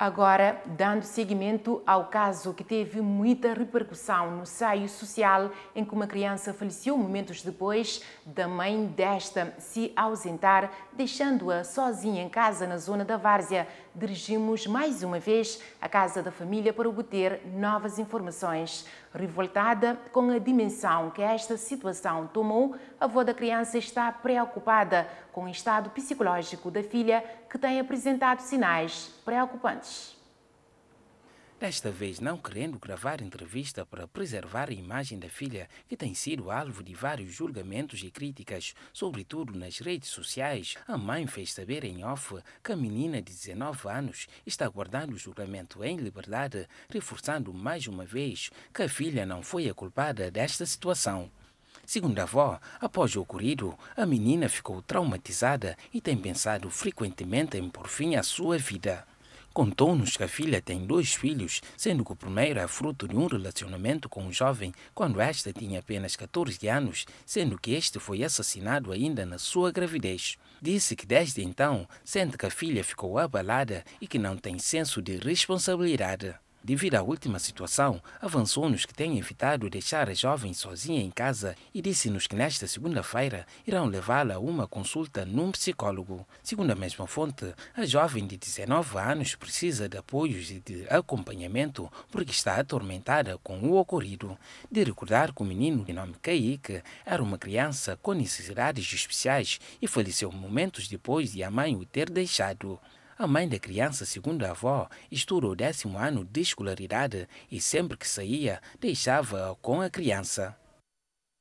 Agora, dando seguimento ao caso que teve muita repercussão no seio social, em que uma criança faleceu momentos depois da mãe desta se ausentar, deixando-a sozinha em casa na zona da Várzea, dirigimos mais uma vez à casa da família para obter novas informações. Revoltada com a dimensão que esta situação tomou, a avó da criança está preocupada com o estado psicológico da filha, que tem apresentado sinais preocupantes. Desta vez, não querendo gravar entrevista para preservar a imagem da filha, que tem sido alvo de vários julgamentos e críticas, sobretudo nas redes sociais, a mãe fez saber em off que a menina de 19 anos está aguardando o julgamento em liberdade, reforçando mais uma vez que a filha não foi a culpada desta situação. Segundo a avó, após o ocorrido, a menina ficou traumatizada e tem pensado frequentemente em pôr fim à sua vida. Contou-nos que a filha tem dois filhos, sendo que o primeiro é fruto de um relacionamento com um jovem quando esta tinha apenas 14 anos, sendo que este foi assassinado ainda na sua gravidez. Disse que desde então sente que a filha ficou abalada e que não tem senso de responsabilidade. Devido à última situação, avançou-nos que tem evitado deixar a jovem sozinha em casa e disse-nos que nesta segunda-feira irão levá-la a uma consulta num psicólogo. Segundo a mesma fonte, a jovem de 19 anos precisa de apoios e de acompanhamento porque está atormentada com o ocorrido. De recordar que o menino de nome Kaique era uma criança com necessidades especiais e faleceu momentos depois de a mãe o ter deixado. A mãe da criança, segundo a avó, estourou o décimo ano de escolaridade e sempre que saía, deixava com a criança.